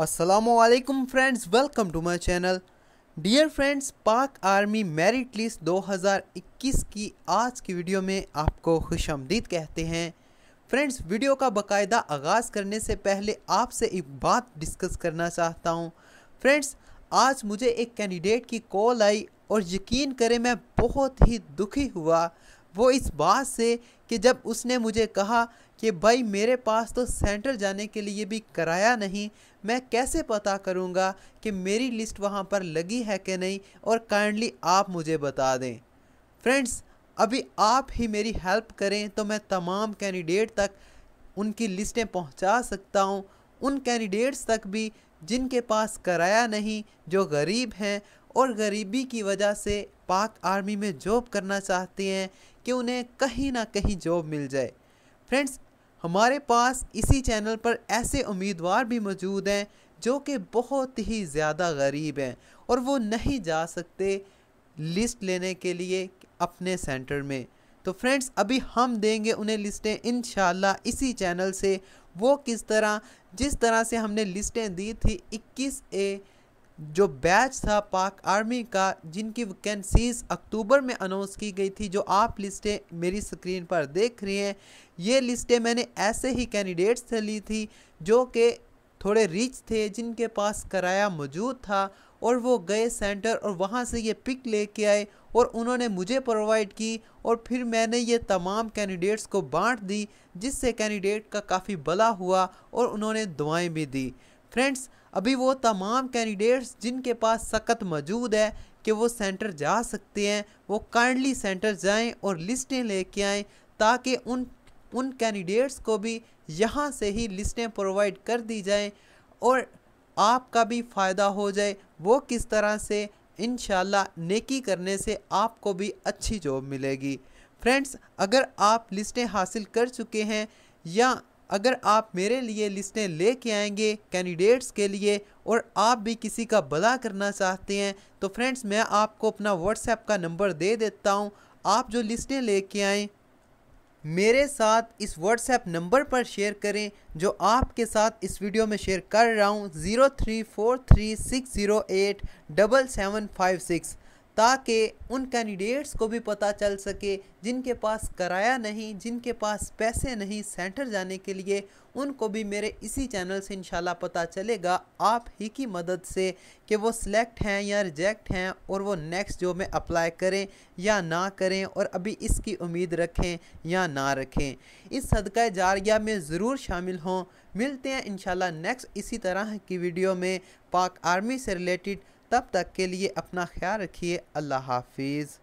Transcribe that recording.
Aslam friends welcome to my channel dear friends Pak army merit list 2021 की आज की video में आपको खुश आमदीद कहते हैं फ्रेंड्स वीडियो का बाकायदा आगाज़ करने से पहले आपसे एक बात डिस्कस करना चाहता हूं फ्रेंड्स आज मुझे एक कैंडिडेट की कॉल आई और यकीन करें मैं बहुत ही दुखी हुआ वो इस बात से कि जब उसने मुझे कहा कि भाई मेरे पास तो सेंटर जाने के लिए भी कराया नहीं मैं कैसे पता करूँगा कि मेरी लिस्ट वहाँ पर लगी है कि नहीं और काइंडली आप मुझे बता दें फ्रेंड्स अभी आप ही मेरी हेल्प करें तो मैं तमाम कैंडिडेट तक उनकी लिस्टें पहुंचा सकता हूं उन कैंडिडेट्स तक भी जिनके पास कराया नहीं जो गरीब हैं और गरीबी की वजह से पाक आर्मी में जॉब करना चाहते हैं कि उन्हें कहीं ना कहीं जॉब मिल जाए फ्रेंड्स हमारे पास इसी चैनल पर ऐसे उम्मीदवार भी मौजूद हैं जो कि बहुत ही ज़्यादा गरीब हैं और वो नहीं जा सकते लिस्ट लेने के लिए अपने सेंटर में तो फ्रेंड्स अभी हम देंगे उन्हें लिस्टें इन इसी चैनल से वो किस तरह जिस तरह से हमने लिस्टें दी थी 21 ए जो बैच था पाक आर्मी का जिनकी वैकेंसीज अक्टूबर में अनाउंस की गई थी जो आप लिस्टें मेरी स्क्रीन पर देख रही हैं ये लिस्टें मैंने ऐसे ही कैंडिडेट्स से ली थी जो कि थोड़े रिच थे जिनके पास कराया मौजूद था और वो गए सेंटर और वहाँ से ये पिक लेके आए और उन्होंने मुझे प्रोवाइड की और फिर मैंने ये तमाम कैंडिडेट्स को बांट दी जिससे कैंडिडेट का काफ़ी भला हुआ और उन्होंने दुआएं भी दी फ्रेंड्स अभी वो तमाम कैंडिडेट्स जिनके पास सख्त मौजूद है कि वो सेंटर जा सकते हैं वो काइंडली सेंटर जाएं और लिस्टें लेके आएँ ताकि उन उन कैंडिडेट्स को भी यहाँ से ही लिस्टें प्रोवाइड कर दी जाएं और आपका भी फ़ायदा हो जाए वो किस तरह से इन नेकी करने से आपको भी अच्छी जॉब मिलेगी फ्रेंड्स अगर आप लिस्टें हासिल कर चुके हैं या अगर आप मेरे लिए लिस्टें लेके आएंगे कैंडिडेट्स के लिए और आप भी किसी का भला करना चाहते हैं तो फ्रेंड्स मैं आपको अपना व्हाट्सएप का नंबर दे देता हूँ आप जो लिस्टें लेके आएँ मेरे साथ इस व्हाट्सएप नंबर पर शेयर करें जो आपके साथ इस वीडियो में शेयर कर रहा हूँ zero three four three six zero eight double seven five six ताकि उन कैंडिडेट्स को भी पता चल सके जिनके पास कराया नहीं जिनके पास पैसे नहीं सेंटर जाने के लिए उनको भी मेरे इसी चैनल से इनशाला पता चलेगा आप ही की मदद से कि वो सिलेक्ट हैं या रिजेक्ट हैं और वो नेक्स्ट जॉब में अप्लाई करें या ना करें और अभी इसकी उम्मीद रखें या ना रखें इस सदका जारिया में ज़रूर शामिल हों मिलते हैं इंशाल्लाह नेक्स्ट इसी तरह की वीडियो में पाक आर्मी से रिलेटेड तब तक के लिए अपना ख्याल रखिए अल्लाह हाफिज़